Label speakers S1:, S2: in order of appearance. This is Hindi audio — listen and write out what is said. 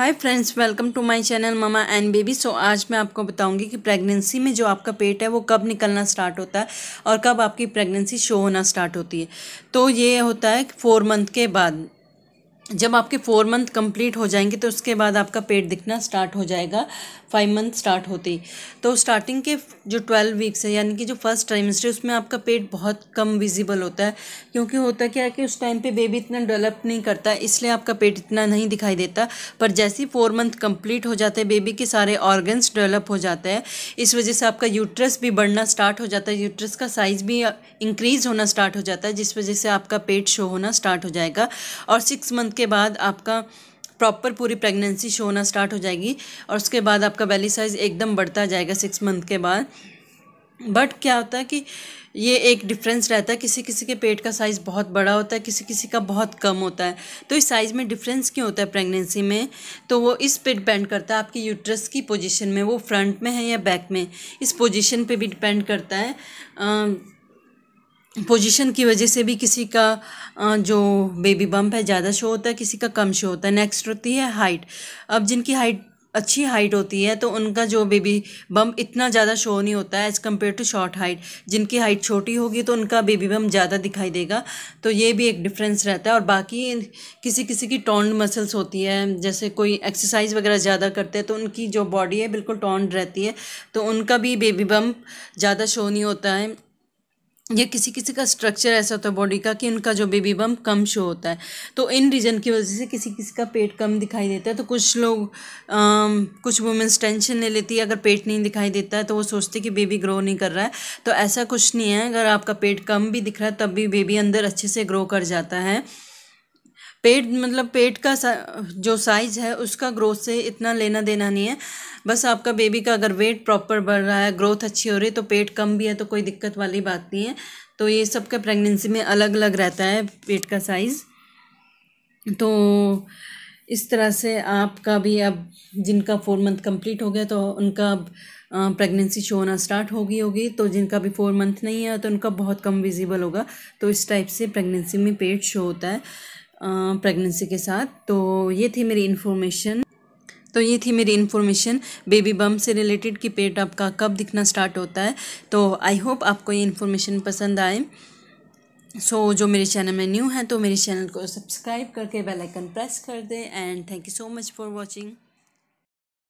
S1: hi friends welcome to my channel mama and baby so आज मैं आपको बताऊंगी कि प्रेगनेंसी में जो आपका पेट है वो कब निकलना स्टार्ट होता है और कब आपकी प्रेगनेंसी शो होना स्टार्ट होती है तो ये होता है फोर मंथ के बाद जब आपके फोर मंथ कंप्लीट हो जाएंगे तो उसके बाद आपका पेट दिखना स्टार्ट हो जाएगा फाइव मंथ स्टार्ट होते ही तो स्टार्टिंग के जो ट्वेल्व वीक्स है यानी कि जो फर्स्ट ट्राइमेस्टर उसमें आपका पेट बहुत कम विजिबल होता है क्योंकि होता क्या है कि उस टाइम पे बेबी इतना डेवलप नहीं करता इसलिए आपका पेट इतना नहीं दिखाई देता पर जैसे ही फोर मंथ कम्प्लीट हो जाता है बेबी के सारे ऑर्गन्स डेवलप हो जाते हैं इस वजह से आपका यूट्रस भी बढ़ना स्टार्ट हो जाता है यूट्रस का साइज़ भी इंक्रीज़ होना स्टार्ट हो जाता है जिस वजह से आपका पेट शो होना स्टार्ट हो जाएगा और सिक्स मंथ उसके बाद आपका प्रॉपर पूरी प्रेगनेंसी शो होना स्टार्ट हो जाएगी और उसके बाद आपका बेली साइज़ एकदम बढ़ता जाएगा सिक्स मंथ के बाद बट क्या होता है कि ये एक डिफरेंस रहता है किसी किसी के पेट का साइज़ बहुत बड़ा होता है किसी किसी का बहुत कम होता है तो इस साइज़ में डिफरेंस क्यों होता है प्रेगनेंसी में तो वो इस पे डिपेंड करता है आपकी यूट्रस की पोजीशन में वो फ्रंट में है या बैक में इस पोजीशन पे भी डिपेंड करता है आ, पोजीशन की वजह से भी किसी का जो बेबी बम्प है ज़्यादा शो होता है किसी का कम शो होता है नेक्स्ट होती है हाइट अब जिनकी हाइट अच्छी हाइट होती है तो उनका जो बेबी बम इतना ज़्यादा शो नहीं होता है as compare to short height जिनकी हाइट छोटी होगी तो उनका बेबी बम ज़्यादा दिखाई देगा तो ये भी एक डिफरेंस रहता है और बाकी किसी किसी की टॉन्ड मसल्स होती है जैसे कोई एक्सरसाइज वगैरह ज़्यादा करते हैं तो उनकी जो बॉडी है बिल्कुल टॉन्ड रहती है तो उनका भी बेबी बम ज़्यादा शो नहीं होता है या किसी किसी का स्ट्रक्चर ऐसा होता है बॉडी का कि उनका जो बेबी बम कम शो होता है तो इन रीज़न की वजह से किसी किसी का पेट कम दिखाई देता है तो कुछ लोग आ, कुछ वुमेंस टेंशन ले लेती है अगर पेट नहीं दिखाई देता है तो वो सोचते कि बेबी ग्रो नहीं कर रहा है तो ऐसा कुछ नहीं है अगर आपका पेट कम भी दिख रहा है तब भी बेबी अंदर अच्छे से ग्रो कर जाता है पेट मतलब पेट का जो साइज़ है उसका ग्रोथ से इतना लेना देना नहीं है बस आपका बेबी का अगर वेट प्रॉपर बढ़ रहा है ग्रोथ अच्छी हो रही है तो पेट कम भी है तो कोई दिक्कत वाली बात नहीं है तो ये सब का प्रेगनेंसी में अलग अलग रहता है पेट का साइज़ तो इस तरह से आपका भी अब जिनका फोर मंथ कंप्लीट हो गया तो उनका अब प्रेगनेंसी शो होना स्टार्ट हो गई होगी तो जिनका भी फोर मंथ नहीं है तो उनका बहुत कम विजिबल होगा तो इस टाइप से प्रेगनेंसी में पेट शो होता है प्रेगनेंसी के साथ तो ये थी मेरी इन्फॉर्मेशन तो ये थी मेरी इन्फॉर्मेशन बेबी बम से रिलेटेड कि पेट आपका कब दिखना स्टार्ट होता है तो आई होप आपको ये इन्फॉर्मेशन पसंद आए सो so, जो मेरे चैनल में न्यू है तो मेरे चैनल को सब्सक्राइब करके बेल आइकन प्रेस कर दें and thank you so much for watching